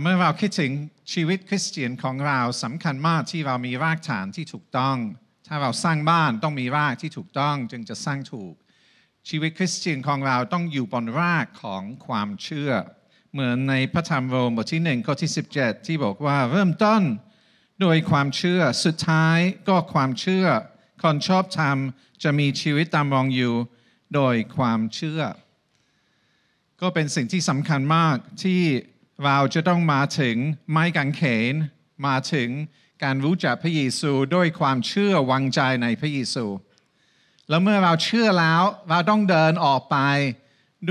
เมื่อเราคิดถึงชีวิตคริสเตียนของเราสำคัญมากที่เรา มีรากฐานที่ถูกต้อง ถ้าเราสร้างบ้านต้องมีรากที่ถูกต้องจึงจะสร้างถูก ชีวิตคริสเตียนของเราต้องอยู่บนรากของความเชื่อ เหมือนในพระธรรมโรมบทที่หนึ่งข้อที่17 ที่บอกว่าเริ่มต้นโดยความเชื่อสุดท้ายก็ความเชื่อคนชอบธรรมจะมีชีวิตตามรองอยู่โดยความเชื่อ ก็เป็นสิ่งที่สำคัญมากที่เราจะต้องมาถึงไม้กางเขนมาถึงการรู้จักพระเยซูด้วยความเชื่อวางใจในพระเยซูแล้วเมื่อเราเชื่อแล้วเราต้องเดินออกไป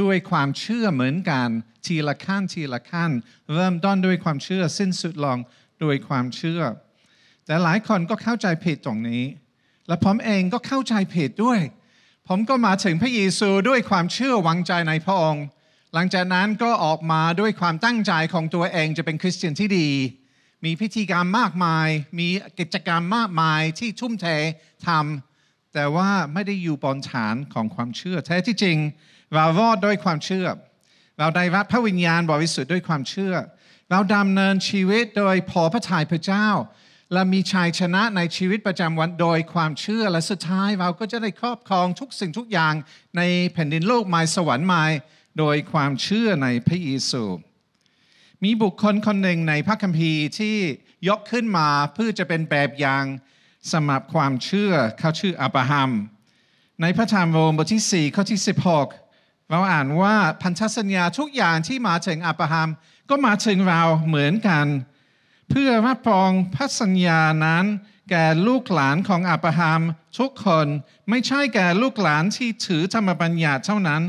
ด้วยความเชื่อเหมือนกันทีละขั้นทีละขั้น เริ่มต้นด้วยความเชื่อสิ้นสุดลงด้วยความเชื่อ แต่หลายคนก็เข้าใจผิดตรงนี้ และผมเองก็เข้าใจผิดด้วย ผมก็มาถึงพระเยซูด้วยความเชื่อวางใจในพระองค์หลังจากนั้นก็ออกมาด้วยความตั้งใจของตัวเองจะเป็นคริสเตียนที่ดี มีพิธีกรรมมากมาย มีกิจกรรมมากมายที่ทุ่มเททำ แต่ว่าไม่ได้อยู่บนฐานของความเชื่อ แท้ที่จริง เรารอดด้วยความเชื่อ เราได้รับพระวิญญาณบริสุทธิ์ด้วยความเชื่อ เราดำเนินชีวิตโดยพอพระทัยพระเจ้า และมีชัยชนะในชีวิตประจำวันโดย ความเชื่อและสุดท้ายเราก็จะได้ครอบครองทุกสิ่งทุกอย่างในแผ่นดินโลกใหม่สวรรค์ใหม่โดยความเชื่อในพระเยซู มีบุคคลคนหนึ่งในพระคัมภีร์ที่ยกขึ้นมาเพื่อจะเป็นแบบอย่าง สำหรับความเชื่อเขาชื่ออับราฮัมในพระธรรมโรมบทที่4ข้อที่16 เราอ่านว่าพันธสัญญาทุกอย่างที่มาถึงอับราฮัมก็มาถึงเราเหมือนกัน เพื่อรับรองพันธสัญญานั้น แก่ลูกหลานของอับราฮัมทุกคนไม่ใช่แก่ลูกหลานที่ถือธรรมบัญญัติเท่านั้น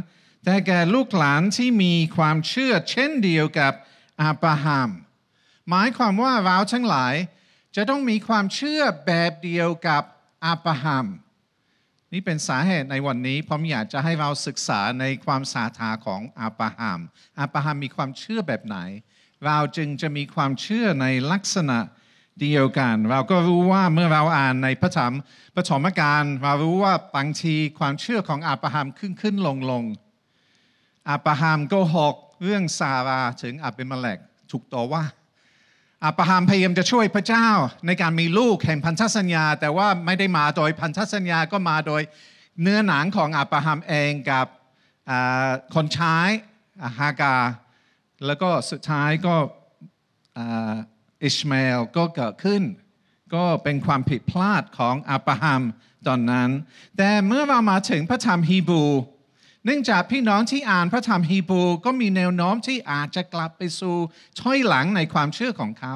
แต่แก่ลูกหลานที่มีความเชื่อเช่นเดียวกับอาบราฮัมหมายความว่าเราทั้งหลายจะต้องมีความเชื่อแบบเดียวกับอาบราฮัมนี่เป็นสาเหตุในวันนี้ผมอยากจะให้เราศึกษาในความสาธาของอาบราฮัมอาบราฮัมมีความเชื่อแบบไหน เราจึงจะมีความเชื่อในลักษณะเดียวกัน เราก็รู้ว่าเมื่อเราอ่านในพระธรรมพระธรรมการเรารู้ว่าบางทีความเชื่อของอาบราฮัมขึ้นขึ้นลงลงอับราฮัมก็หอกเรื่องซาราถึงอับเป็นมาแลกถูกต่อว่า อับราฮัมพยายามจะช่วยพระเจ้าในการมีลูกแห่งพันธสัญญา แต่ว่าไม่ได้มาโดยพันธสัญญาก็มาโดยเนื้อหนังของอับราฮัมเองกับคนใช้ฮากา แล้วก็สุดท้ายก็อิสมาเอลก็เกิดขึ้น ก็เป็นความผิดพลาดของอับราฮัมตอนนั้น แต่เมื่อเรามาถึงพระธรรมฮีบรูเนื่องจากพี่น้องที่อ่านพระธรรมฮีบรูก็มีแนวโน้มที่อาจจะกลับไปสู่ช้อยหลังในความเชื่อของเขา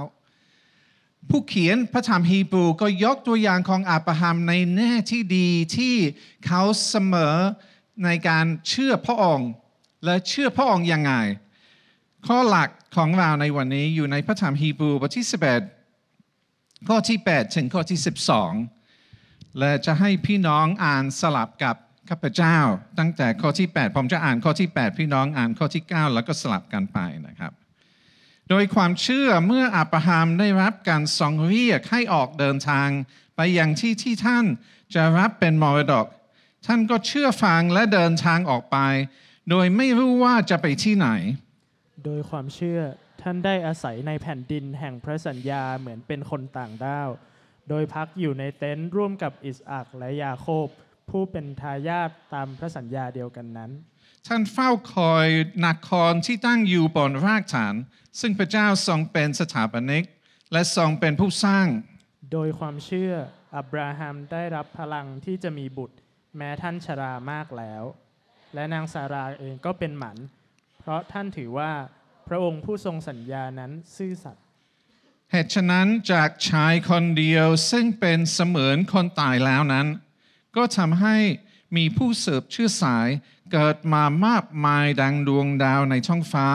ผู้เขียนพระธรรมฮีบรูก็ยกตัวอย่างของอาบราฮัมในแน่ที่ดีที่เขาเสมอในการเชื่อพระองค์และเชื่อพระองค์ยังไง ข้อหลักของเราในวันนี้อยู่ในพระธรรมฮีบรูบทที่ 11 ข้อที่ 8 ถึงข้อที่ 12 และจะให้พี่น้องอ่านสลับกับข้าพเจ้าตั้งแต่ข้อที่ 8 ผมจะอ่านข้อที่ 8 พี่น้องอ่านข้อที่ 9 แล้วก็สลับกันไปนะครับ โดยความเชื่อเมื่ออับราฮัมได้รับการสองเรียกให้ออกเดินทาง ไปยังที่ที่ท่านจะรับเป็นมรดกท่านก็เชื่อฟังและเดินทางออกไป โดยไม่รู้ว่าจะไปที่ไหน โดยความเชื่อท่านได้อาศัยในแผ่นดินแห่งพระสัญญาเหมือนเป็นคนต่างด้าวโดยพักอยู่ในเต็นท์ร่วมกับอิสอักและยาโคบผู้เป็นทายาทตามพระสัญญาเดียวกันนั้นท่านเฝ้าคอยนครที่ตั้งอยู่บนรากฐาน ซึ่งพระเจ้าทรงเป็นสถาปนิก และทรงเป็นผู้สร้าง โดยความเชื่ออับราฮัมได้รับพลังที่จะมีบุตร แม้ท่านชรามากแล้ว และนางซาราเองก็เป็นหมัน เพราะท่านถือว่าพระองค์ผู้ทรงสัญญานั้นซื่อสัตย์เหตุฉะนั้นจากชายคนเดียวซึ่งเป็นเสมือนคนตายแล้วนั้นก็ทำให้มีผู้เสิบชื่อสายเกิดมามากมายดังดวงดาวในช่องฟ้า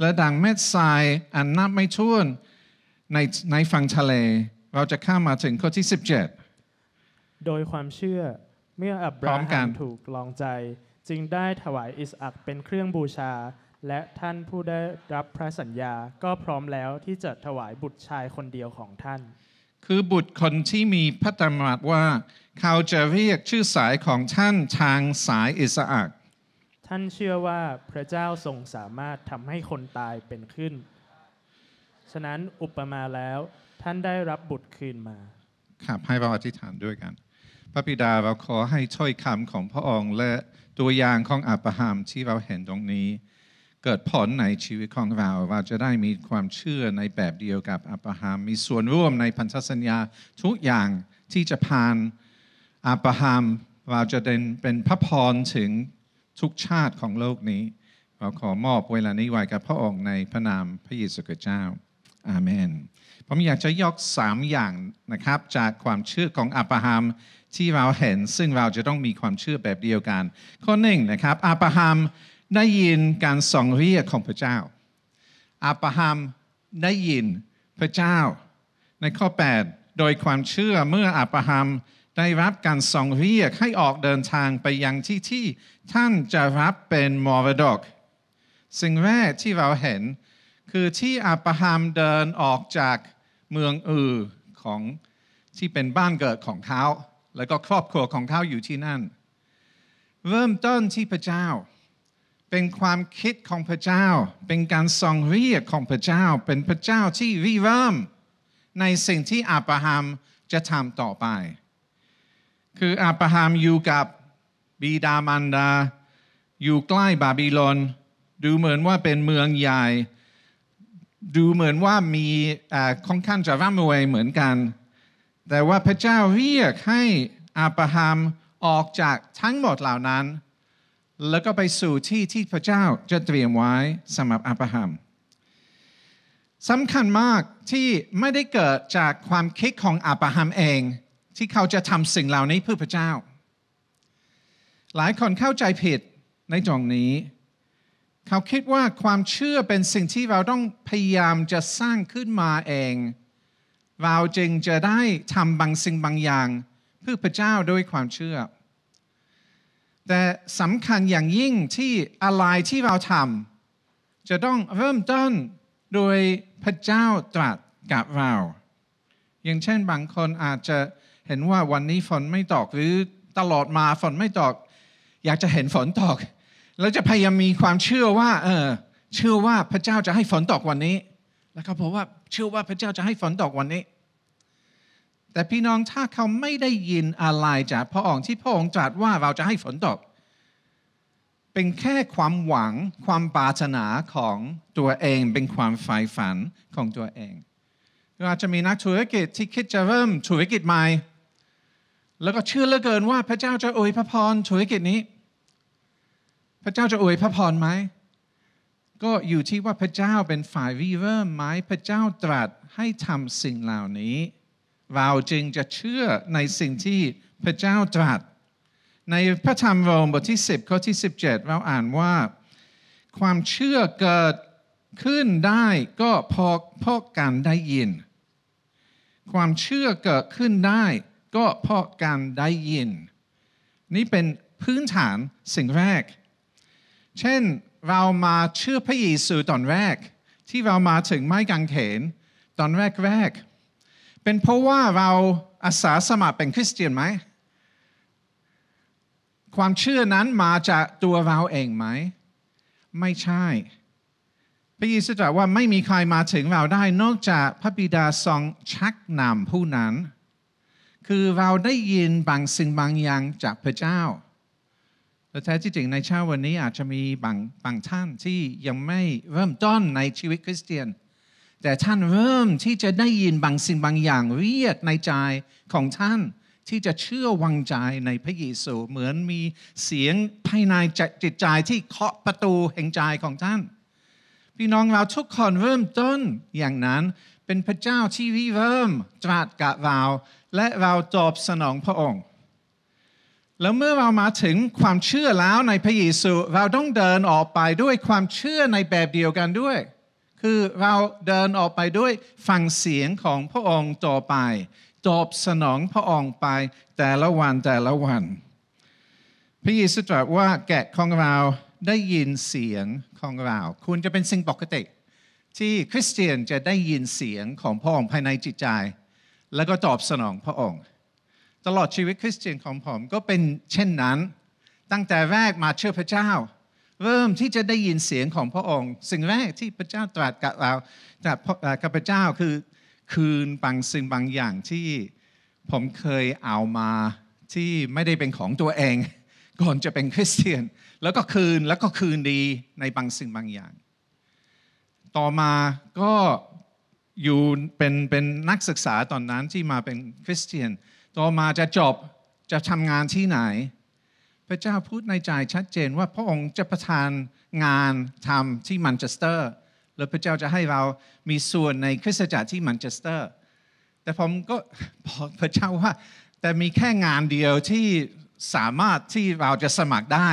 และดังเม็ดทรายอันนับไม่ถ้วนในในฝั่งทะเล เราจะข้ามมาถึงข้อที่ 17 โดยความเชื่อเมื่ออับราฮัมถูกลองใจจึงได้ถวายอิสอักเป็นเครื่องบูชา และท่านผู้ได้รับพระสัญญาก็พร้อมแล้วที่จะถวายบุตรชายคนเดียวของท่านคือบุตรคนที่มีพระธรรมว่า เขาจะเรียกชื่อสายของท่านทางสายอิสอักท่านเชื่อว่าพระเจ้าทรงสามารถทำให้คนตายเป็นขึ้น ฉะนั้นอุปมาแล้วท่านได้รับบุตรคืนมาครับให้เราอธิษฐานด้วยกัน พระบิดาเราขอให้ช่วยคำของพระองค์และตัวอย่างของอับราฮัมที่เราเห็นตรงนี้เกิดผลในชีวิตของเรา เราจะได้มีความเชื่อในแบบเดียวกับอับราฮัมมีส่วนร่วมในพันธสัญญาทุกอย่างที่จะผ่านอับราฮัมเราจะเป็นพระพรถึงทุกชาติของโลกนี้ เราขอมอบเวลานี้ไว้กับพระองค์ในพระนามพระเยซูคริสต์เจ้าอาเมนผมอยากจะยกสามอย่างนะครับจากความเชื่อของอับราฮัมที่เราเห็นซึ่งเราจะต้องมีความเชื่อแบบเดียวกัน ข้อหนึ่งนะครับอับราฮัมได้ยินการส่องเรียกของพระเจ้าอับราฮัมได้ยินพระเจ้า ในข้อ 8 โดยความเชื่อเมื่ออับราฮัมได้รับการส่องเรียกให้ออกเดินทางไปยังที่ที่ท่านจะรับเป็นมรดกสิ่งแรกที่เราเห็นคือที่อับราฮัมเดินออกจากเมืองอือของที่เป็นบ้านเกิดของเขาแล้วก็ครอบครัวของเขาอยู่ที่นั่น เริ่มต้นที่พระเจ้าเป็นความคิดของพระเจ้า เป็นการส่องเรียกของพระเจ้า เป็นพระเจ้าที่ริเริ่มในสิ่งที่อาบราฮัมจะทำต่อไป คืออาบราฮัมอยู่กับบิดามันดา อยู่ใกล้บาบิลอนดูเหมือนว่าเป็นเมืองใหญ่ ดูเหมือนว่ามีค่อนข้างจะร่ำรวยเหมือนกัน แต่ว่าพระเจ้าเรียกให้อาบราฮัมออกจากทั้งหมดเหล่านั้นแล้วก็ไปสู่ที่ที่พระเจ้าจะเตรียมไว้สำหรับอับราฮัมสำคัญมากที่ไม่ได้เกิดจากความคิดของอับราฮัมเองที่เขาจะทำสิ่งเหล่านี้เพื่อพระเจ้า หลายคนเข้าใจผิดในจองนี้ เขาคิดว่าความเชื่อเป็นสิ่งที่เราต้องพยายามจะสร้างขึ้นมาเอง เราจึงจะได้ทำบางสิ่งบางอย่างเพื่อพระเจ้าด้วยความเชื่อแต่สำคัญอย่างยิ่งที่อะไรที่เราทำจะต้องเริ่มต้นโดยพระเจ้าตรัสกับเรา อย่างเช่นบางคนอาจจะเห็นว่าวันนี้ฝนไม่ตก หรือตลอดมาฝนไม่ตก อยากจะเห็นฝนตกแล้วจะพยายามมีความเชื่อว่าเออเชื่อว่าพระเจ้าจะให้ฝนตกวันนี้ แล้วก็บอกว่าเชื่อว่าพระเจ้าจะให้ฝนตกวันนี้แต่พี่น้องถ้าเขาไม่ได้ยินอะไรจาก พระองค์ที่พระองค์ตรัสว่าเราจะให้ฝนตก เป็นแค่ความหวังความปรารถนาของตัวเองเป็นความใฝ่ฝันของตัวเองเราจะมีนักธุรกิจที่คิดจะเริ่มธุรกิจใหม่แล้วก็เชื่อเหลือเกินว่าพระเจ้าจะอวยพระพรธุรกิจนี้ พระเจ้าจะอวยพระพรไหม ก็อยู่ที่ว่าพระเจ้าเป็นฝ่ายวิเริ่มไหมพระเจ้าตรัสให้ทำสิ่งเหล่านี้เราจึงจะเชื่อในสิ่งที่พระเจ้าตรัส ในพระธรรมโรมบทที่10ข้อที่ 17 เราอ่านว่า ความเชื่อเกิดขึ้นได้ก็เพเพะการได้ยิน ความเชื่อเกิดขึ้นได้ก็เพราะการได้ยิน นี่เป็นพื้นฐานสิ่งแรก เช่น เรามาเชื่อพระเยซูตอนแรก ที่เรามาถึงไม้กางเขนตอนแรกแรกเป็นเพราะว่าเราอาสาสมัครเป็นคริสเตียนไหม ความเชื่อนั้นมาจากตัวเราเองไหม ไม่ใช่ พระเยซูตรัสว่าไม่มีใครมาถึงเราได้นอกจากพระบิดาทรงชักนำผู้นั้น คือเราได้ยินบางสิ่งบางอย่างจากพระเจ้า แต่แท้ที่จริงในเช้าวันนี้อาจจะมีบางบางท่านที่ยังไม่เริ่มต้นในชีวิตคริสเตียนแต่ท่านเริ่มที่จะได้ยินบางสิ่งบางอย่างเรียกในใจของท่าน ที่จะเชื่อวางใจในพระเยซูเหมือนมีเสียงภายในจิตใจที่เคาะประตูแห่งใจของท่านพี่น้องเราทุกคนเริ่มต้นอย่างนั้นเป็นพระเจ้าที่วิเริ่มตรัสกับเราและเราตอบสนองพระองค์ แล้วเมื่อเรามาถึงความเชื่อแล้วในพระเยซูเราต้องเดินออกไปด้วยความเชื่อในแบบเดียวกันด้วยคือเราเดินออกไปด้วยฟังเสียงของพระองค์ต่อไป ตอบสนองพระองค์ไปแต่ละวันแต่ละวันพระเยซูตรัสว่าแกะของเราได้ยินเสียงของเราคุณจะเป็นสิ่งปกติ ที่คริสเตียนจะได้ยินเสียงของพระองค์ภายในจิตใจ แล้วก็ตอบสนองพระองค์ ตลอดชีวิตคริสเตียนของผมก็เป็นเช่นนั้น ตั้งแต่แรกมาเชื่อพระเจ้าเริ่มที่จะได้ยินเสียงของพระองค์สิ่งแรกที่พระเจ้าตรัสกับเราตรัสกับพระเจ้าคือคืนบางสิ่งบางอย่างที่ผมเคยเอามาที่ไม่ได้เป็นของตัวเอง ก่อนจะเป็นคริสเตียน แล้วก็คืนแล้วก็คืนดีในบางสิ่งบางอย่าง ต่อมาก็อยู่เป็นเป็นนักศึกษาตอนนั้นที่มาเป็นคริสเตียน ต่อมาจะจบจะทำงานที่ไหนพระเจ้าพูดในใจชัดเจนว่าพระองค์จะประทานงานทำที่มันเชสเตอร์แล้วพระเจ้าจะให้เรามีส่วนในคริสตจักรที่มันเชสเตอร์ แต่ผมก็บอกพระเจ้าว่า แต่มีแค่งานเดียวที่สามารถที่เราจะสมัครได้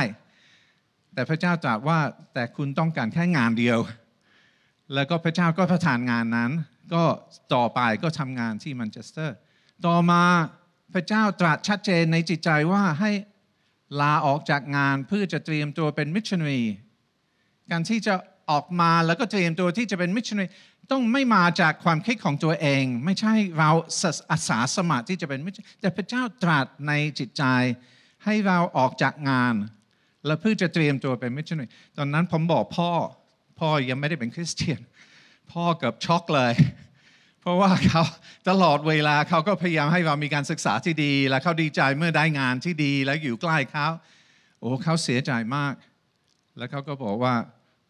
แต่พระเจ้าตรัสว่าแต่คุณต้องการแค่งานเดียว แล้วก็พระเจ้าก็ประทานงานนั้นก็ต่อไปก็ทำงานที่มันเชสเตอร์ต่อมาพระเจ้าตรัสชัดเจนในจิตใจว่าให้ลาออกจากงานเพื่อจะเตรียมตัวเป็นมิชชันนีการที่จะออกมาแล้วก็เตรียมตัวที่จะเป็นมิชชันนีต้องไม่มาจากความคิดของตัวเอง ไม่ใช่เราอาสาสมัครที่จะเป็นมิชชันแต่พระเจ้าตรัสในจิตใจ ให้เราออกจากงาน แล้วเพื่อจะเตรียมตัวเป็นมิชชันนีตอนนั้นผมบอกพ่อพ่อยังไม่ได้เป็นคริสเตียน พ่อเกือบช็อกเลยเพราะว่าเขาตลอดเวลาเขาก็พยายามให้เรามีการศึกษาที่ดีและเขาดีใจเมื่อได้งานที่ดีและอยู่ใกล้เขาโอ้เขาเสียใจมาก แล้วเขาก็บอกว่า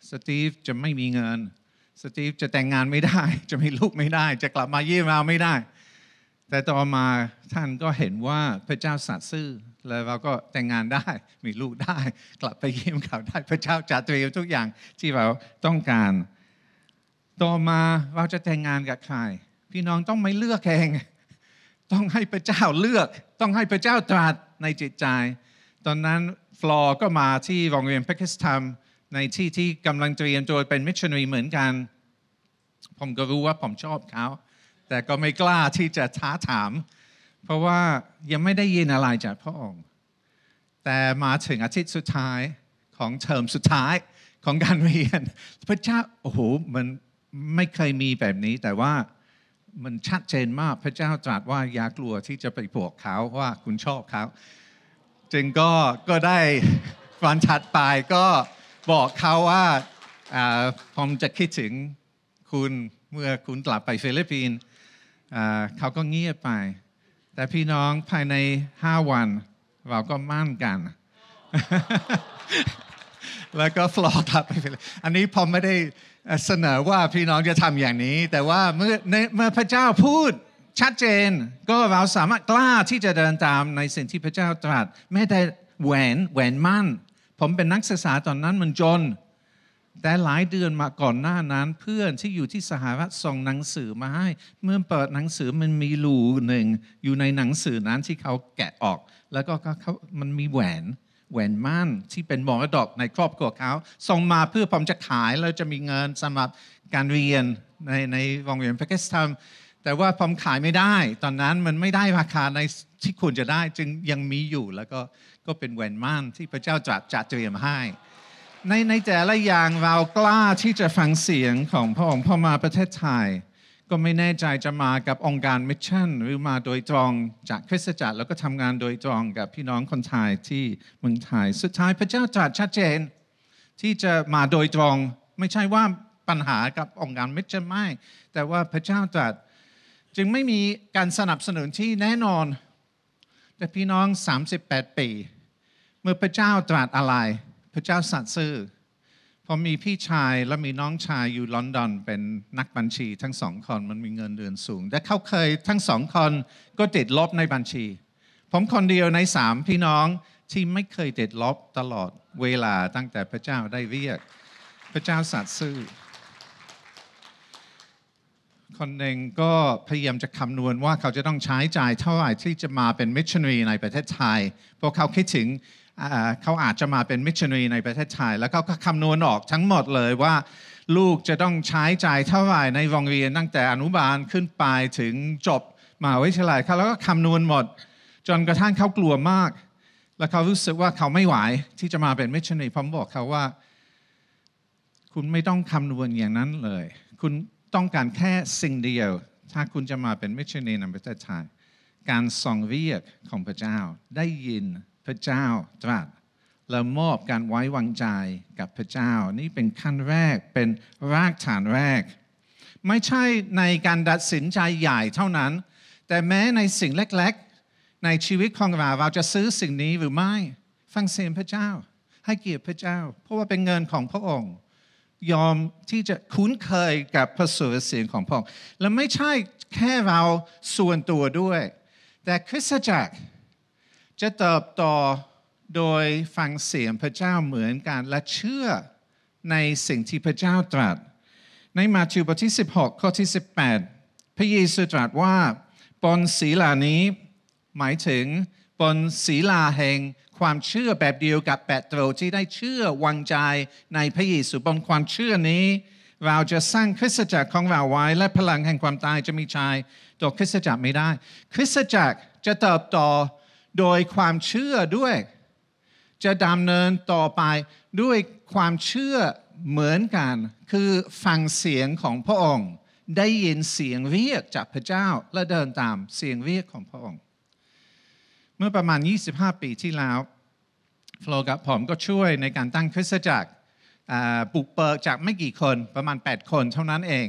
สตีฟจะไม่มีเงินสตีฟจะแต่งงานไม่ได้จะมีลูกไม่ได้ จะกลับมาเยี่ยมเราไม่ได้ แต่ต่อมาท่านก็เห็นว่าพระเจ้าสัตย์ซื่อแล้วเราก็แต่งงานได้มีลูกได้ กลับไปเยี่ยมเขาได้พระเจ้าจัดเตรียมทุกอย่างที่เราต้องการต่อมาเราจะแต่งงานกับใคร พี่น้องต้องไม่เลือกเอง ต้องให้พระเจ้าเลือก ต้องให้พระเจ้าตรัสในจิตใจตอนนั้นฟลอร์ก็มาที่โรงเรียนเพคกิสตัมในที่ที่กำลังเตรียมตัวเป็นมิชชันนารีเหมือนกัน ผมก็รู้ว่าผมชอบเขาแต่ก็ไม่กล้าที่จะท้าถาม เพราะว่ายังไม่ได้ยินอะไรจากพระองค์แต่มาถึงอาทิตย์สุดท้ายของเทอมสุดท้ายของการเรียน พระเจ้าโอ้โหมันไม่เคยมีแบบนี้แต่ว่ามันชัดเจนมากพระเจ้าตรัสว่าอย่ากลัวที่จะไปบวกเขาว่าคุณชอบเขา จึงก็ก็ได้ฟันชัดไปก็บอกเขาว่าผมจะคิดถึงคุณเมื่อคุณกลับไปฟิลิปปินส์เขาก็เงียบไป แต่พี่น้องภายในห้าวันเราก็มั่นกันแล้วก็ฟลอร์ตับไปเลย อันนี้พอไม่ได้เสนอว่าพี่น้องจะทำอย่างนี้ แต่ว่าเมื่อเมื่อพระเจ้าพูดชัดเจน ก็เราสามารถกล้าที่จะเดินตามในสิ่งที่พระเจ้าตรัส แม้แต่แหวนแหวนมั่นผมเป็นนักศึกษาตอนนั้นมันจน แต่หลายเดือนมา ก่อนหน้านั้น เพื่อนที่อยู่ที่สหรัฐส่งหนังสือมาให้ เมื่อเปิดหนังสือมันมีรูหนึ่งอยู่ในหนังสือนั้นที่เขาแกะออก แล้วก็มันมีแหวนแหวนมั่นที่เป็นมรดกในครอบครัวเขาส่งมาเพื่อผมจะขายแล้วจะมีเงินสำหรับการเรียนในในวงเวียนแพคเกจทำแต่ว่าผมขายไม่ได้ ตอนนั้นมันไม่ได้ราคาในที่ควรจะได้จึงยังมีอยู่แล้วก็ก็เป็นแหวนมั่นที่พระเจ้าจัดจัดเตรียมให้ในในแต่ละอย่างเรากล้าที่จะฟังเสียงของพระองค์พอมาประเทศไทยก็ไม่แน่ใจจะมากับองค์การมิชชั่น หรือมาโดยตรงจากคริสตจักรแล้วก็ทำงานโดยตรงกับพี่น้องคนไทยที่เมืองไทยสุดท้ายพระเจ้าตรัสชัดเจน ที่จะมาโดยตรงไม่ใช่ว่าปัญหากับองค์การมิชชั่นไม่ แต่ว่าพระเจ้าตรัสจึงไม่มีการสนับสนุนที่แน่นอนแต่พี่น้อง 38 ปี เมื่อพระเจ้าตรัสอะไร พระเจ้าสัตย์ซื่อผมมีพี่ชายและมีน้องชายอยู่ลอนดอนเป็นนักบัญชี ทั้งสองคนมันมีเงินเดือนสูง แต่เขาเคยทั้งสองคนก็ติดลบในบัญชี ผมคนเดียวในสามพี่น้องที่ไม่เคยติดลบตลอดเวลาตั้งแต่พระเจ้าได้เรียกพระเจ้าสัตว์ซื่อคนหนึ่งก็พยายามจะคำนวณว่าเขาจะต้องใช้จ่ายเท่าไหร่ที่จะมาเป็นมิชชันนีในประเทศไทย พวกเขาคิดถึงเขาอาจจะมาเป็นมิชชันนีในประเทศไทยแล้วเขาก็คำนวณออกทั้งหมดเลยว่าลูกจะต้องใช้จ่ายเท่าไหร่ในวงเวียน ตั้งแต่อนุบาลขึ้นไปถึงจบมหาวิทยาลัยเขาแล้วก็คำนวณหมดจนกระทั่งเขากลัวมาก แล้วเขารู้สึกว่าเขาไม่ไหวที่จะมาเป็นมิชชันนีผมบอกเขาว่า คุณไม่ต้องคำนวณอย่างนั้นเลย คุณต้องการแค่สิ่งเดียว ถ้าคุณจะมาเป็นมิชชันนีในประเทศไทยการส่องเรียกของพระเจ้าได้ยินพระเจ้าตรัสเรามอบการไว้วางใจกับพระเจ้า นี่เป็นขั้นแรกเป็นรากฐานแรก ไม่ใช่ในการตัดสินใจใหญ่เท่านั้น แต่แม้ในสิ่งเล็กๆในชีวิตของเรา เราจะซื้อสิ่งนี้หรือไม่ฟังเสียงพระเจ้าให้เกียรติพระเจ้า เพราะว่าเป็นเงินของพระองค์ยอมที่จะคุ้นเคยกับพระสุรเสียงของพระองค์และไม่ใช่แค่เราส่วนตัวด้วย แต่คริสตจักรจะเติบโตโดยฟังเสียงพระเจ้าเหมือนกัน และเชื่อในสิ่งที่พระเจ้าตรัส ในมาธิวบทที่ 16ข้อที่18 พระเยซูตรัสว่า บนศีลานี้ หมายถึง บนศีลาแห่ง ความเชื่อแบบเดียวกับแปโตรที่ได้เชื่อวางใจในพระเยซูบนความเชื่อนี้ เราจะสร้างคริสตจักรของเราไว้ และพลังแห่งความตายจะมีชายตัวคริสตจักรไม่ได้ คริสตจักรจะเติบโตโดยความเชื่อด้วยจะดำเนินต่อไปด้วยความเชื่อเหมือนกัน คือฟังเสียงของพระองค์ ได้ยินเสียงเรียกจากพระเจ้าและเดินตามเสียงเรียกของพระองค์ เมื่อประมาณ 25 ปีที่แล้วฟลอกับผมก็ช่วยในการตั้งคริสตจักรปลุกเปิกจากไม่กี่คนประมาณ 8 คนเท่านั้นเอง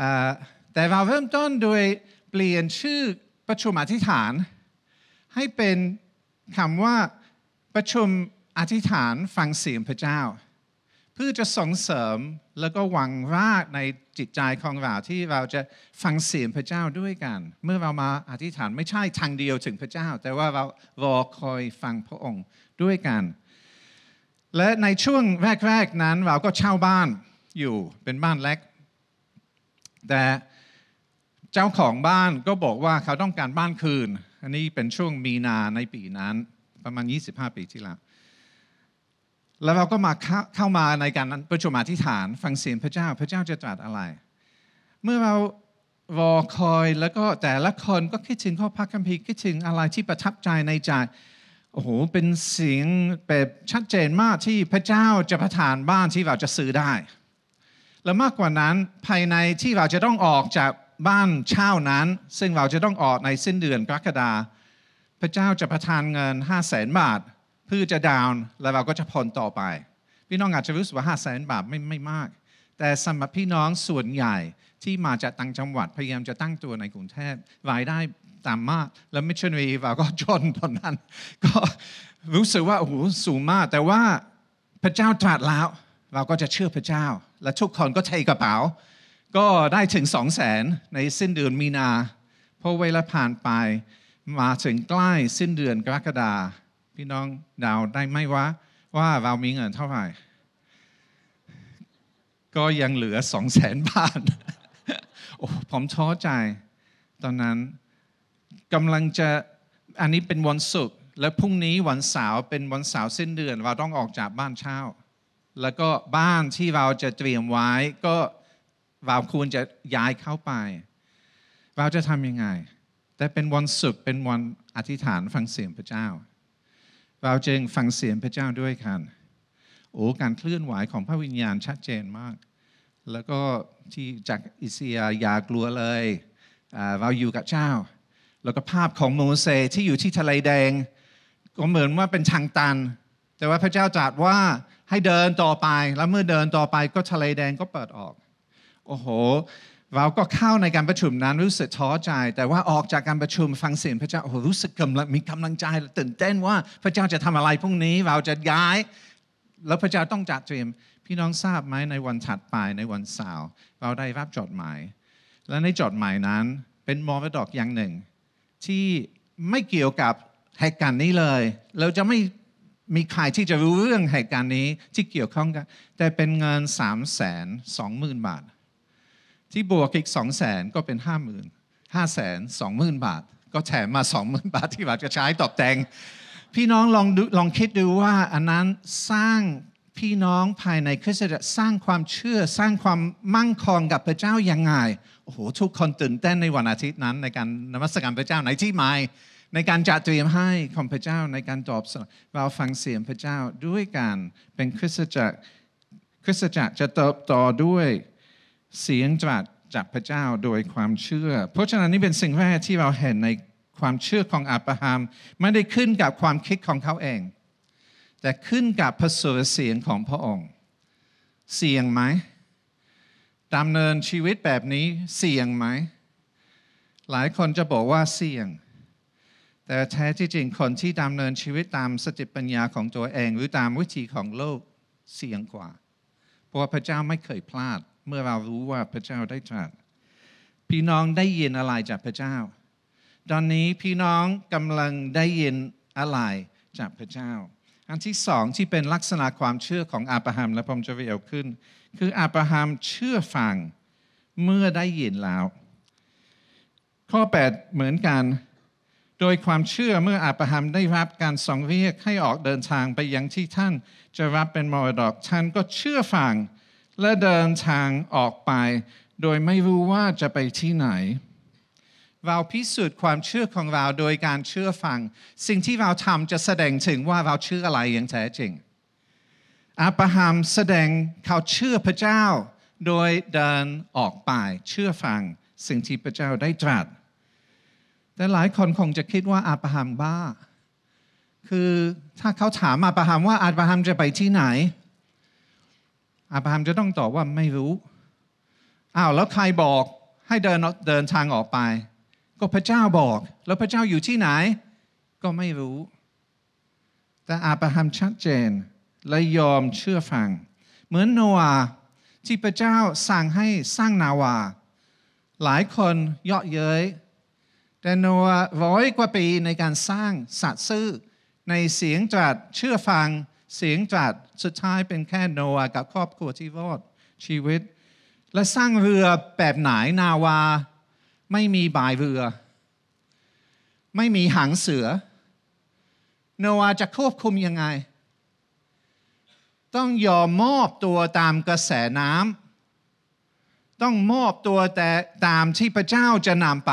อแต่เราเริ่มต้นโดยเปลี่ยนชื่อประชุมอธิษฐานให้เป็นคำว่าประชุมอธิษฐานฟังเสียงพระเจ้า เพื่อจะส่งเสริมแล้วก็หวังรากในจิตใจของเราที่เราจะฟังเสียงพระเจ้าด้วยกัน เมื่อเรามาอธิษฐานไม่ใช่ทางเดียวถึงพระเจ้า แต่ว่าเรารอคอยฟังพระองค์ด้วยกัน และในช่วงแรกๆนั้น เราก็เช่าบ้านอยู่เป็นบ้านเล็ก แต่เจ้าของบ้านก็บอกว่าเขาต้องการบ้านคืนอันนี้เป็นช่วงมีนาในปีนั้นประมาณ 25 ปีที่แล้ว แล้วเราก็มาเข้ามาในการประชุมอธิษฐาน ฟังเสียงพระเจ้า พระเจ้าจะตรัสอะไร เมื่อเรารอคอยแล้วก็แต่ละคนก็คิดถึงข้อพระคัมภีร์คิดถึงอะไรที่ประทับใจในใจ โอ้โหเป็นเสียงแบบชัดเจนมากที่พระเจ้าจะประทานบ้านที่เราจะซื้อได้ และมากกว่านั้นภายในที่เราจะต้องออกจากบ้านเช่านั้นซึ่งเราจะต้องออกในสิ้นเดือนกรกฎาพระเจ้าจะประทานเงิน5 0 0แสนบาท เพื่อจะดาวน์แล้วเราก็จะผ่อนต่อไปพี่น้องอาจจะรู้สึกว่า5 0 0แสนบาทไม่ไม่มาก แต่สำหรับพี่น้องส่วนใหญ่ที่มาจากต่างจังหวัดพยายามจะตั้งตัวในกรุงเทพรายได้ตามมาก แล้วมิชชันนีเราก็จนตอนนั้น ก็รู้สึกว่าโอ้โหสูงมาก แต่ว่าพระเจ้าตรัสแล้ว เราก็จะเชื่อพระเจ้า และทุกคนก็เทกระเป๋าก็ได้ถึงสองแสนในสิ้นเดือนมีนา เพราะเวลาผ่านไปมาถึงใกล้สิ้นเดือนกรกฎาพี่น้องดาวได้ไหมว่า ว่าเรามีเงินเท่าไหร่ก็ยังเหลือสองแสนบาทโอ้ผมท้อใจ ตอนนั้นกำลังจะอันนี้เป็นวันศุกร์และพรุ่งนี้วันเสาร์เป็นวันเสาร์สิ้นเดือนเราต้องออกจากบ้านเช่าแล้วก็บ้านที่เราจะเตรียมไว้ก็วาวควรจะย้ายเข้าไปวาวจะทำยังไง แต่เป็นวันศุกร์เป็นวันอธิษฐานฟังเสียงพระเจ้า เราจึงฟังเสียงพระเจ้าด้วยกัน โอ้ การเคลื่อนไหวของพระวิญญาณชัดเจนมาก แล้วก็ที่จากอิสยาอย่ากลัวเลยเราอยู่กับเจ้า แล้วก็ภาพของโมเสสที่อยู่ที่ทะเลแดงก็เหมือนว่าเป็นทางตัน แต่ว่าพระเจ้าตรัสว่าให้เดินต่อไป แล้วเมื่อเดินต่อไปก็ทะเลแดงก็เปิดออกโอ้โหเราก็เข้าในการประชุมนั้นรู้สึกท้อใจ แต่ว่าออกจากการประชุมฟังเสียงพระเจ้าโอ้รู้สึกกำลังมีกำลังใจตื่นเต้นว่าพระเจ้าจะทำอะไรพรุ่งนี้เราจะย้าย แล้วพระเจ้าต้องจัดเตรียม พี่น้องทราบไหมในวันถัดไปในวันเสาร์เราได้รับจดหมาย และในจดหมายนั้นเป็นมอรดอกอย่างหนึ่ง ที่ไม่เกี่ยวกับเหตุการณ์นี้เลย เราจะไม่มีใครที่จะรู้เรื่องเหตุการณ์นี้ที่เกี่ยวข้องกันแต่เป็นเงิน3 2 0 0 0 0บาทที่บวกอีกสองแสนก็เป็นห้าหมื่นห้าแสนสองหมื่นบาท ก็แถมมาสองหมื่นบาทที่บาทจะใช้ตอบแต่ง พี่น้องลองดูลองคิดดูว่าอันนั้นสร้างพี่น้องภายในคริสตจักรสร้างความเชื่อ สร้างความมั่งคงกับพระเจ้ายังไงโอ้โหทุกคนตื่นเต้นในวันอาทิตย์นั้น ในการนมัสการพระเจ้าไหนที่ไม่ในการจัดเตรียมให้ของพระเจ้าในการตอบสนองเราฟังเสียงพระเจ้าด้วยการเป็นคริสตจักรคริสตจักรจะเติบโตด้วยเสียงจากจากพระเจ้าโดยความเชื่อ เพราะฉะนั้นนี่เป็นสิ่งแรกที่เราเห็นในความเชื่อของอับราฮัมไม่ได้ขึ้นกับความคิดของเขาเอง แต่ขึ้นกับพระสุรเสียงของพระองค์ เสี่ยงไหมดำเนินชีวิตแบบนี้เสี่ยงไหมหลายคนจะบอกว่าเสี่ยง แต่แท้ที่จริงคนที่ดำเนินชีวิตตามสติปัญญาของตัวเองหรือตามวิธีของโลกเสี่ยงกว่าเพราะพระเจ้าไม่เคยพลาดเมื่อเรารู้ว่าพระเจ้าได้ตรัสพี่น้องได้ยินอะไรจากพระเจ้า ตอนนี้พี่น้องกำลังได้ยินอะไรจากพระเจ้า อันที่สองที่เป็นลักษณะความเชื่อของอาบราฮัมและผมจะเรียกขึ้น คืออาบราฮัมเชื่อฟังเมื่อได้ยินแล้ว ข้อ8เหมือนกันโดยความเชื่อเมื่ออาบราฮัมได้รับการส่งเรียกให้ออกเดินทางไปยังที่ท่านจะรับเป็นมรดกท่านก็เชื่อฟังและเดินทางออกไปโดยไม่รู้ว่าจะไปที่ไหนเราพิสูจน์ความเชื่อของเราโดยการเชื่อฟัง สิ่งที่เราทำจะแสดงถึงว่าเราเชื่ออะไรอย่างแท้จริง อับราฮัมแสดงเขาเชื่อพระเจ้า โดยเดินออกไป เชื่อฟัง สิ่งที่พระเจ้าได้ตรัส แต่หลายคนคงจะคิดว่า อับราฮัมบ้า คือถ้าเขาถามอับราฮัมว่าอับราฮัมจะไปที่ไหนอาบรามจะต้องตอบว่าไม่รู้อ้าวแล้วใครบอกให้เดินเดินทางออกไป ก็พระเจ้าบอกแล้วพระเจ้าอยู่ที่ไหน ก็ไม่รู้ แต่อาบรามชัดเจนและยอมเชื่อฟัง เหมือนโนอาที่พระเจ้าสั่งให้สร้างนาวา หลายคนเยาะเย้ย แต่โนอาร้อยกว่าปีในการสร้างสัตว์ซื่อในเสียงจัดเชื่อฟังเสียงจัดสุดท้ายเป็นแค่โนอากับครอบครัวที่รอดชีวิต และสร้างเรือแบบไหนนาวา ไม่มีบายเรือ ไม่มีหางเสือ โนอาจะควบคุมยังไง ต้องยอมมอบตัวตามกระแสน้ำต้องมอบตัวแต่ตามที่พระเจ้าจะนำไป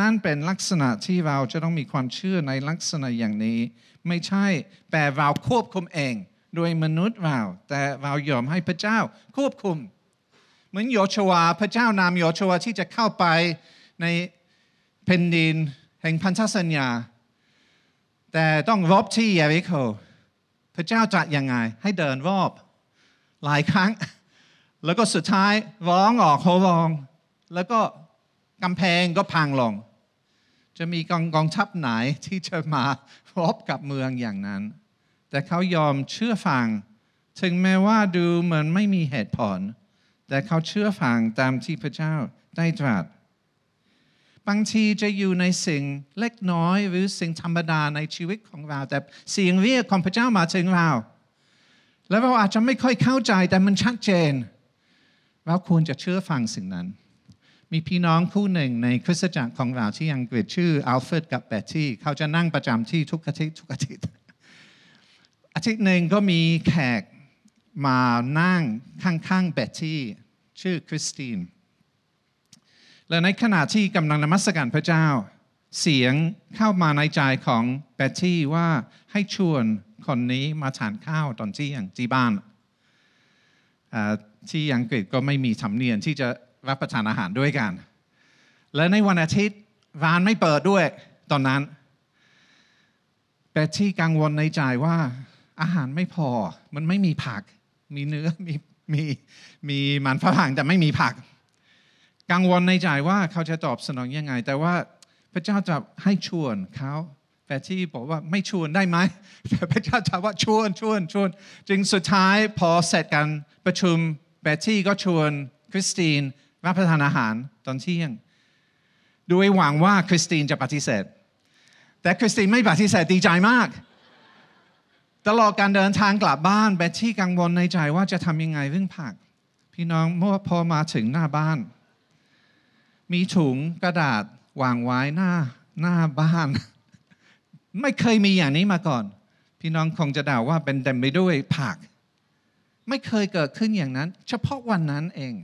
นั่นเป็นลักษณะที่เรา จะต้องมีความเชื่อในลักษณะอย่างนี้ ไม่ใช่แต่เราควบคุมเองโดยมนุษย์เราแต่เรายอมให้พระเจ้าควบคุม เหมือนโยชวาพระเจ้านำโยชวาที่จะเข้าไปในแผ่นดินแห่งพันธสัญญา แต่ต้องรบที่เยริโคพระเจ้าจัดยังไงให้เดินรอบหลายครั้ง แล้วก็สุดท้ายร้องออกโหร้องแล้วก็กำแพงก็พังลง จะมีกองกองทัพไหนที่จะมารบกับเมืองอย่างนั้น แต่เขายอมเชื่อฟัง ถึงแม้ว่าดูเหมือนไม่มีเหตุผล แต่เขาเชื่อฟังตามที่พระเจ้าได้ตรัส บางทีจะอยู่ในสิ่งเล็กน้อยหรือสิ่งธรรมดาในชีวิตของเรา แต่สิ่งเรียกของพระเจ้ามาถึงเรา แล้วเราอาจจะไม่ค่อยเข้าใจ แต่มันชัดเจน เราควรจะเชื่อฟังสิ่งนั้นมีพี่น้องผู้หนึ่งในคริสตจักรของเราที่อังกฤษชื่ออัลเฟรดกับเบตตี้เขาจะนั่งประจำที่ทุกอาทิตย์ทุกอาทิตย์อาทิตย์หนึ่งก็มีแขกมานั่งข้างๆเบตตี้ชื่อคริสตินและในขณะที่กำลังนมัสการพระเจ้า เสียงเข้ามาในใจของเบตตี้ว่าให้ชวนคนนี้มาทานข้าวตอนที่อย่างที่บ้านที่อังกฤษก็ไม่มีธรรมเนียมที่จะรับประทานอาหารด้วยกัน และในวันอาทิตย์ร้านไม่เปิดด้วยตอนนั้นเบตที่กังวลในใจว่าอาหารไม่พอมันไม่มีผัก มีเนื้อมีมีมีมันฝรั่งแต่ไม่มีผัก กังวลในใจว่าเขาจะตอบสนองยังไง แต่ว่าพระเจ้าจะให้ชวนเขาแต่ที่บอกว่าไม่ชวนได้ไหมแต่พระเจ้าจะว่าชวนชวนชวน จึงสุดท้ายพอเสร็จกันประชุม แบตตี้ก็ชวนคริสตินรับประทานอาหารตอนเที่ยงด้วยหวังว่าคริสตินจะปฏิเสธ แต่คริสตินไม่ปฏิเสธดีใจมาก ตลอดการเดินทางกลับบ้าน แบทที่กังวลในใจว่าจะทำยังไงเรื่องผัก พี่น้องเมื่อพอมาถึงหน้าบ้าน มีถุงกระดาษวางไว้หน้า หน้าบ้าน ไม่เคยมีอย่างนี้มาก่อน พี่น้องคงจะด่าว่าเป็นเต็มไปด้วยผัก ไม่เคยเกิดขึ้นอย่างนั้น เฉพาะวันนั้นเอง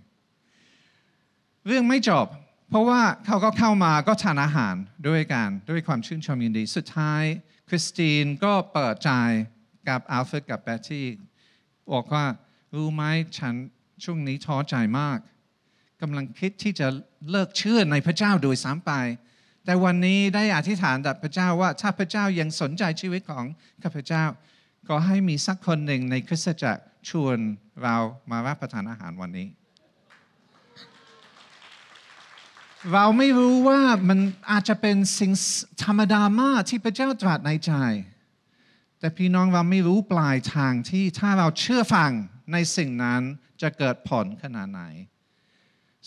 เรื่องไม่จบเพราะว่าเขาก็เข้ามาก็ทานอาหารด้วยกันด้วยความชื่นชมยินดี สุดท้ายคริสตินก็เปิดใจกับอัลเฟรดกับแบตตี้บอกว่ารู้ไหมฉันช่วงนี้ท้อใจมากกำลังคิดที่จะเลิกเชื่อในพระเจ้าโดยสามไปแต่วันนี้ได้อธิษฐานกับพระเจ้าว่าถ้าพระเจ้ายังสนใจชีวิตของข้าพเจ้าก็ให้มีสักคนหนึ่งในคริสตจักรชวนเรามารับประทานอาหารวันนี้เราไม่รู้ว่ามันอาจจะเป็นสิ่งธรรมดามากที่พระเจ้าตรัสในใจ แต่พี่น้องเราไม่รู้ปลายทางที่ถ้าเราเชื่อฟังในสิ่งนั้นจะเกิดผลขนาดไหน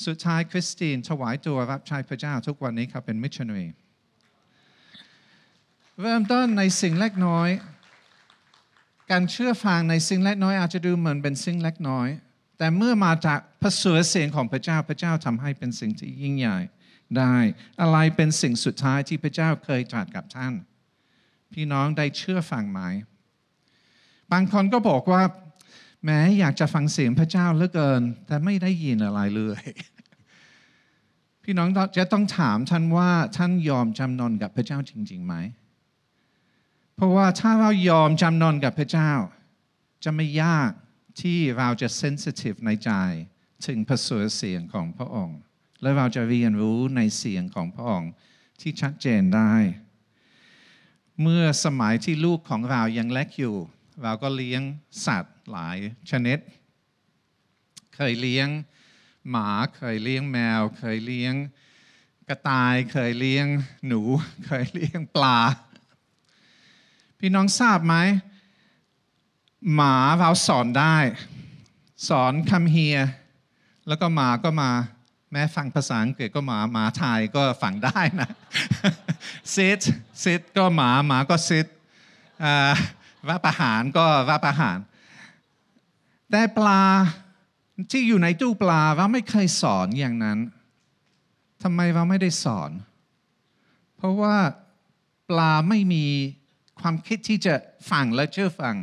สุดท้ายคริสตินถวายตัวรับใช้พระเจ้าทุกวันนี้ครับเป็นมิชชันนีเริ่มต้นในสิ่งเล็กน้อย การเชื่อฟังในสิ่งเล็กน้อยอาจจะดูเหมือนเป็นสิ่งเล็กน้อยแต่เมื่อมาจากพระสุรเสียงของพระเจ้าพระเจ้าทำให้เป็นสิ่งที่ยิ่งใหญ่ได้ อะไรเป็นสิ่งสุดท้ายที่พระเจ้าเคยตรัสกับท่าน พี่น้องได้เชื่อฟังไหม บางคนก็บอกว่า แม้อยากจะฟังเสียงพระเจ้าเหลือเกิน แต่ไม่ได้ยินอะไรเลย พี่น้องจะต้องถามท่านว่าท่านยอมจำนนกับพระเจ้าจริง ๆ ไหม เพราะว่าถ้าเรายอมจำนนกับพระเจ้า จะไม่ยากที่เราจะเซนซิทีฟในใจถึงพระสุรเสียงของพระองค์ และเราจะเรียนรู้ในเสียงของพระองค์ที่ชัดเจนได้ เมื่อสมัยที่ลูกของเรา ยังเล็กอยู่ เราก็เลี้ยงสัตว์ หลายชนิด เคยเลี้ยง หมา เคยเลี้ยงแมว เคยเลี้ยง กระต่าย เคยเลี้ยง หนู เคยเลี้ยงปลา พี่น้องทราบไหมหมาเราสอนได้ สอนคำเฮียแล้วก็หมาก็มา แม้ฟังภาษาอังกฤษก็หมาหมาไทยก็ฟังได้นะ sit sit ก็หมาหมาก็ sit ว่าประหารก็ว่าประหารแต่ปลาที่อยู่ในตู้ปลาว่าไม่เคยสอนอย่างนั้นทำไมว่าไม่ได้สอน เพราะว่าปลาไม่มีความคิดที่จะฟัง และเชื่อฟัง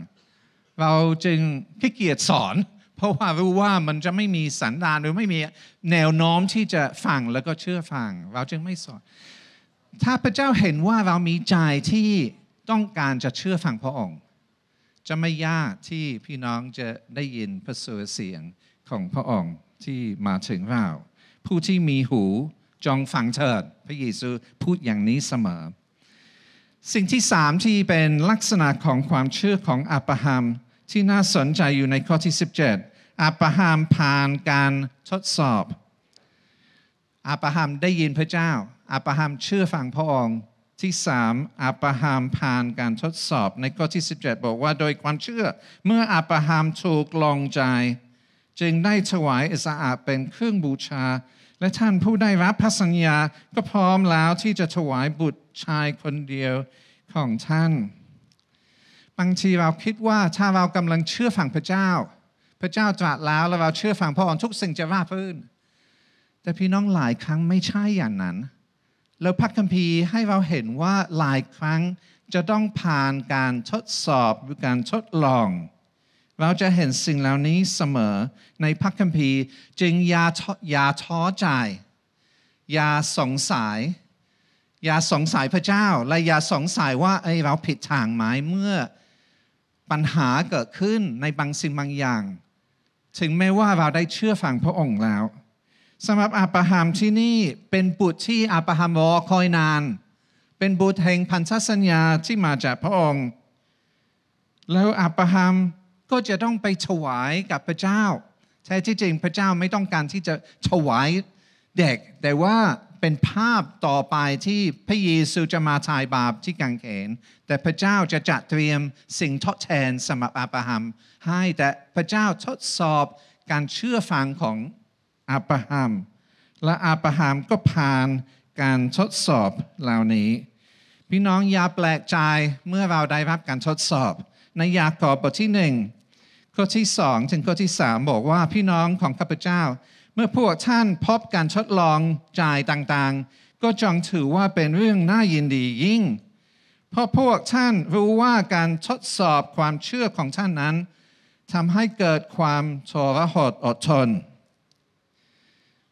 เราจึงขี้เกียจสอนเพราะว่ารู้ว่ามันจะไม่มีสันดานหรือไม่มีแนวโน้มที่จะฟังแล้วก็เชื่อฟังเราจึงไม่สอน ถ้าพระเจ้าเห็นว่าเรามีใจที่ต้องการจะเชื่อฟังพระองค์ จะไม่ยากที่พี่น้องจะได้ยินพระเสียงของพระองค์ที่มาถึงเรา ผู้ที่มีหูจงฟังเถิดพระเยซูพูดอย่างนี้เสมอ สิ่งที่สามที่เป็นลักษณะของความเชื่อของอับราฮัมที่น่าสนใจอยู่ในข้อที่ 17 อับราฮัมผ่านการทดสอบ อับราฮัมได้ยินพระเจ้า อับราฮัมเชื่อฟังพระองค์ที่สามอับราฮัมผ่านการทดสอบในข้อที่ 17 บอกว่า โดยความเชื่อเมื่ออับราฮัมถูกลองใจ จึงได้ถวายอิสอาเป็นเครื่องบูชา และท่านผู้ได้รับพระสัญญาก็พร้อมแล้วที่จะถวายบุตรชายคนเดียวของท่านบางทีเราคิดว่าถ้าเรากำลังเชื่อฟังพระเจ้า พระเจ้าตรัสแล้วแล้วเราเชื่อฟังพระองค์ทุกสิ่งจะราบรื่นแต่พี่น้องหลายครั้งไม่ใช่อย่างนั้นเราพักคัมภีร์ให้เราเห็นว่าหลายครั้งจะต้องผ่านการทดสอบหรือการทดลอง เราจะเห็นสิ่งเหล่านี้เสมอในพักคัมภีร์จึงอย่าอย่าท้อใจอย่าสงสัย อย่าสงสัยพระเจ้า และอย่าสงสัยว่าไอ้เราผิดทางไหมเมื่อปัญหาเกิดขึ้นในบางสิ่งบางอย่าง ถึงแม้ว่า เราได้เชื่อฟังพระองค์แล้วสำหรับอาบราฮัมที่นี่เป็นบุตรที่อาบราฮัมรอคอยนาน เป็นบุตรแห่งพันธสัญญาที่มาจากพระองค์ แล้วอาบราฮัมก็จะต้องไปถวายกับพระเจ้าแท้ที่จริงพระเจ้าไม่ต้องการที่จะถวายเด็กแต่ว่าเป็นภาพต่อไปที่พระเยซูจะมาทายบาปที่กังเขนแต่พระเจ้าจะจัดเตรียมสิ่งทดแทนสำหรับอับราฮัมให้แต่พระเจ้าทดสอบการเชื่อฟังของอับราฮัม และอับราฮัมก็ผ่านการทดสอบเหล่านี้ พี่น้องอย่าแปลกใจเมื่อเราได้รับการทดสอบ ในยากอบบทที่หนึ่งข้อที่สองถึงข้อที่สามบอกว่าพี่น้องของข้าพเจ้ามื่อพวกท่านพบการทดลองจ่ายต่างๆ ก็จงถือว่าเป็นเรื่องน่ายินดียิ่ง เพราะพวกท่านรู้ว่าการทดสอบความเชื่อของท่านนั้นทำให้เกิดความทรหดอดทน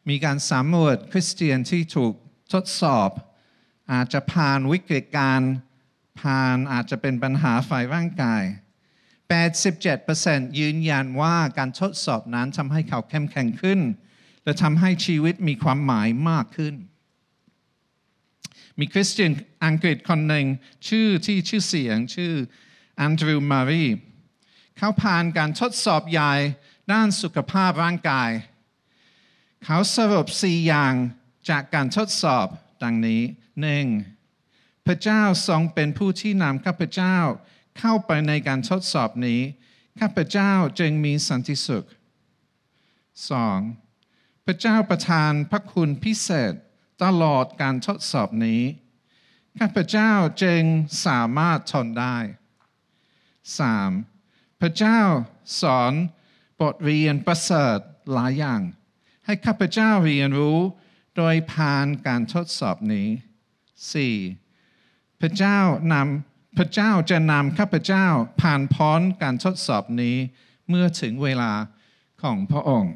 มีการสำรวจคริสเตียนที่ถูกทดสอบอาจจะผ่านวิกฤตการผ่านอาจจะเป็นปัญหาฝ่ายร่างกาย 87%ยืนยันว่าการทดสอบนั้นทำให้เขาเข้มแข็งขึ้นและทำให้ชีวิตมีความหมายมากขึ้น มีคริสเตียนอังกฤษคนหนึ่ง ชื่อที่ชื่อเสียงชื่อแอนดรูว์มารีเขาผ่านการทดสอบใหญ่ ด้านสุขภาพร่างกาย เขาสรุปสี่อย่างจากการทดสอบดังนี้หนึ่งพระเจ้าทรงเป็นผู้ที่นำข้าพเจ้า เข้าไปในการทดสอบนี้ข้าพเจ้าจึงมีสันติสุข 2. พระเจ้าประทานพระคุณพิเศษตลอดการทดสอบนี้ข้าพเจ้าจึงสามารถทนได้ 3. พระเจ้าสอนบทเรียนประเสริฐหลายอย่าง ให้ข้าพเจ้าเรียนรู้โดยผ่านการทดสอบนี้ 4. พระเจ้านำพระเจ้าจะนำข้าพเจ้าผ่านพ้นการทดสอบนี้เมื่อถึงเวลาของพระองค์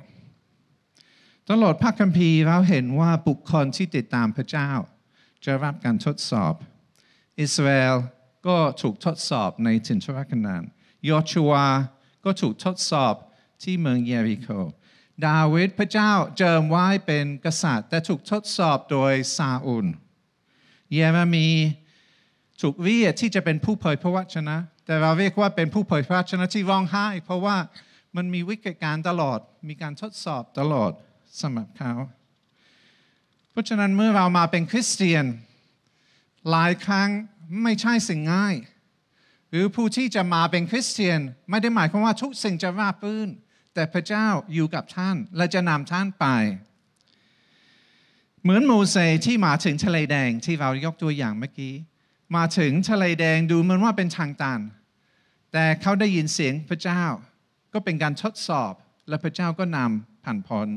ตลอดพระคัมภีร์เราเห็นว่าบุคคลที่ติดตามพระเจ้าจะรับการทดสอบ อิสราเอลก็ถูกทดสอบในถิ่นชุรกันดานยอชัวก็ถูกทดสอบที่เมืองเยริโค ดาวิดพระเจ้าเจิมไว้เป็นกษัตริย์ แต่ถูกทดสอบโดยซาอุลเยเรมีถูกเรียกที่จะเป็นผู้เผยพระวจนะ แต่เราเรียกว่าเป็นผู้เผยพระวจนะที่ร้องไห้เพราะว่ามันมีวิกฤตการตลอดมีการทดสอบตลอดสำหรับเขาเพราะฉะนั้นเมื่อเรามาเป็นคริสเตียน หลายครั้งไม่ใช่สิ่งง่าย หรือผู้ที่จะมาเป็นคริสเตียนไม่ได้หมายความว่าทุกสิ่งจะราบรื่น แต่พระเจ้าอยู่กับท่าน และจะนำท่านไป เหมือนโมเสสที่มาถึงทะเลแดงที่เรายกตัวอย่างเมื่อกี้มาถึงทะเลแดงดูเหมือนว่าเป็นทางตัน แต่เขาได้ยินเสียงพระเจ้า ก็เป็นการทดสอบและพระเจ้าก็นำผ่านพ้น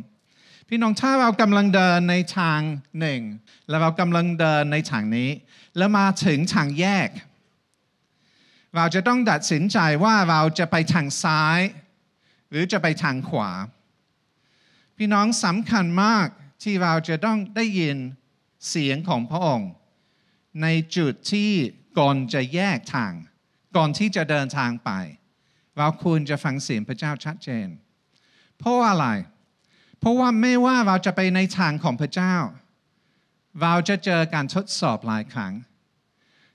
พี่น้องถ้าเรากำลังเดินในทางหนึ่งแล้วเรากำลังเดินในทางนี้ แล้วมาถึงทางแยก เราจะต้องตัดสินใจว่าเราจะไปทางซ้าย หรือจะไปทางขวา พี่น้องสำคัญมากที่เราจะต้องได้ยินเสียงของพระองค์ ในจุดที่ก่อนจะแยกทาง ก่อนที่จะเดินทางไปเราควรจะฟังเสียงพระเจ้าชัดเจน เพราะอะไรเพราะว่าไม่ว่าเราจะไปในทางของพระเจ้า เราจะเจอการทดสอบหลายครั้ง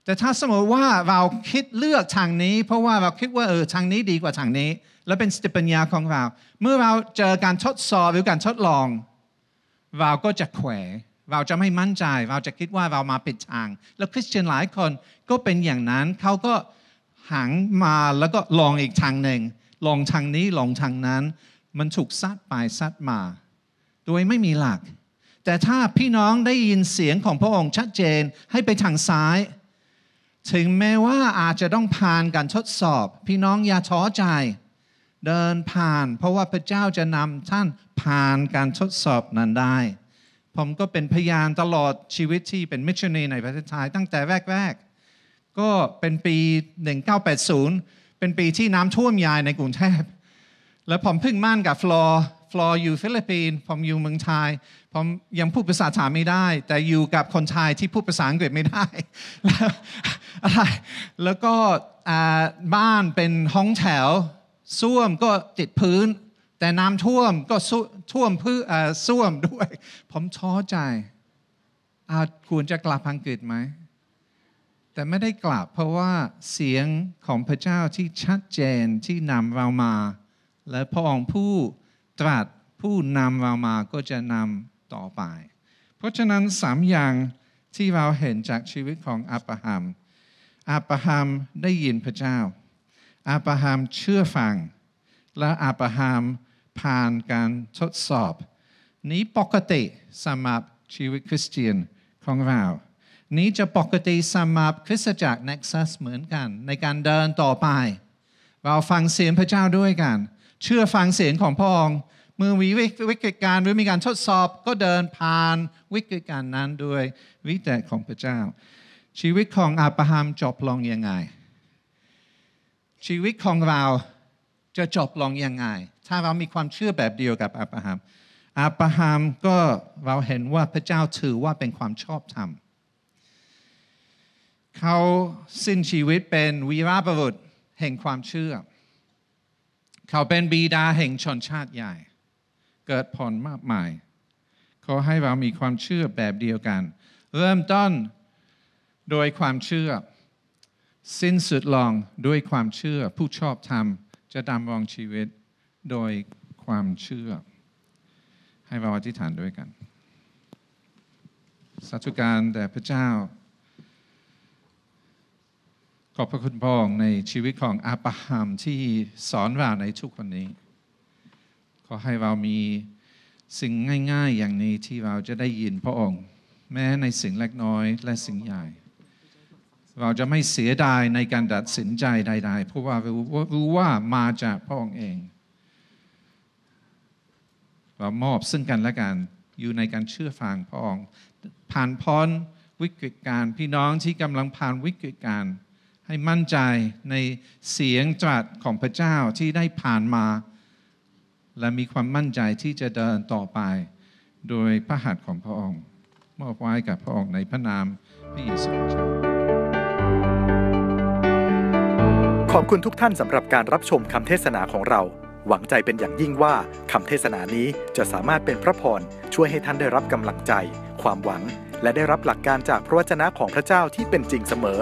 แต่ถ้าสมมติว่าเราคิดเลือกทางนี้ เพราะว่าเราคิดว่าเออทางนี้ดีกว่าทางนี้ และเป็นสติปัญญาของเรา เมื่อเราเจอการทดสอบหรือการทดลอง เราก็จะแขวเราจะไม่มั่นใจ เราจะคิดว่าเรามาปิดทาง แล้วคริสเตียนหลายคนก็เป็นอย่างนั้น เขาก็หังมาแล้วก็ลองอีกทางหนึ่ง ลองทางนี้ลองทางนั้นมันถูกซัดไปซัดมาโดยไม่มีหลัก แต่ถ้าพี่น้องได้ยินเสียงของพระองค์ชัดเจนให้ไปทางซ้าย ถึงแม้ว่าอาจจะต้องผ่านการทดสอบ พี่น้องอย่าท้อใจเดินผ่าน เพราะว่าพระเจ้าจะนำท่านผ่านการทดสอบนั้นได้ ผมก็เป็นพยานตลอดชีวิตที่เป็นมิชชันนีในประเทศไทยตั้งแต่แรกๆ ก็เป็นปี 1980 เป็นปีที่น้ำท่วมใหญ่ในกรุงเทพแล้วผมเพิ่งมั่นกับฟลอร์ฟลอร์อยู่ฟิลิปปินส์ผมอยู่เมืองไทยผมยังพูดภาษาถามไม่ได้ แต่อยู่กับคนไทยที่พูดภาษาอังกฤษไม่ได้แล้วอะไรแล้วก็บ้านเป็นห้องแถวส้วมก็ติดพื้น แต่น้ำท่วมก็ท่วมพื้นส้วมด้วย ผมท้อใจ อาจควรจะกลับอังกฤษไหม แต่ไม่ได้กลับเพราะว่าเสียงของพระเจ้าที่ชัดเจนที่นำเรามาและพระองค์ผู้ตรัสผู้นำเรามาก็จะนำต่อไป เพราะฉะนั้นสามอย่างที่เราเห็นจากชีวิตของอับราฮัมอับราฮัมได้ยินพระเจ้า อับราฮัมเชื่อฟัง และอับราฮัมผ่านการทดสอบ นี้ปกติสำหรับชีวิตคริสเตียนของเรา นี้จะปกติสำหรับคริสตจักรเน็กซัสเหมือนกัน ในการเดินต่อไป เราฟังเสียงพระเจ้าด้วยกันเชื่อฟังเสียงของพระองค์เมื่อมีวิกฤตการ หรือมีการทดสอบ ก็เดินผ่านวิกฤตการนั้นด้วย วิเดชของพระเจ้า ชีวิตของอาบราฮัมจบลงยังไง ชีวิตของเราจะจบลงยังไง ถ้าเรามีความเชื่อแบบเดียวกับอาบราฮัมอาบราฮัมก็เราเห็นว่าพระเจ้าถือว่าเป็นความชอบธรรม เขาสิ้นชีวิตเป็นวีรบุรุษแห่งความเชื่อเขาเป็นบีดาแห่งชนชาติใหญ่ เกิดผลมากมายขอให้เรามีความเชื่อแบบเดียวกัน เริ่มต้นโดยความเชื่อ สิ้นสุดลองด้วยความเชื่อ ผู้ชอบธรรมจะดำรงชีวิตโดยความเชื่อ ให้เราอธิษฐานด้วยกัน สัจุการแด่พระเจ้าขอบพระคุณพระองค์ในชีวิตของอาบราฮัมที่สอนเราในทุกวันนี้ ขอให้เรามีสิ่งง่าย ๆอย่างนี้ที่เราจะได้ยินพระองค์ แม้ในสิ่งเล็กน้อยและสิ่งใหญ่ เราจะไม่เสีย ดาย ในการตัดสินใจใดๆเพราะว่ารู้ว่ามาจากพระองค์เอง เรามอบซึ่งกันและ กัน อยู่ในการเชื่อฟังพระองค์ผ่านพ้นวิกฤตการ พี่น้องที่กำลังผ่านวิกฤตการให้มั่นใจในเสียงตรัสของพระเจ้าที่ได้ผ่านมา และมีความมั่นใจที่จะเดินต่อไป โดยพระหัตถ์ของพระองค์มอบไว้กับพระองค์ในพระนามพระเยซูคริสต์ขอบคุณทุกท่านสำหรับการรับชมคำเทศนาของเรา หวังใจเป็นอย่างยิ่งว่าคำเทศนานี้จะสามารถเป็นพระพร ช่วยให้ท่านได้รับกำลังใจความหวัง และได้รับหลักการจากพระวจนะของพระเจ้าที่เป็นจริงเสมอ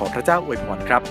ขอพระเจ้าอวยพรครับ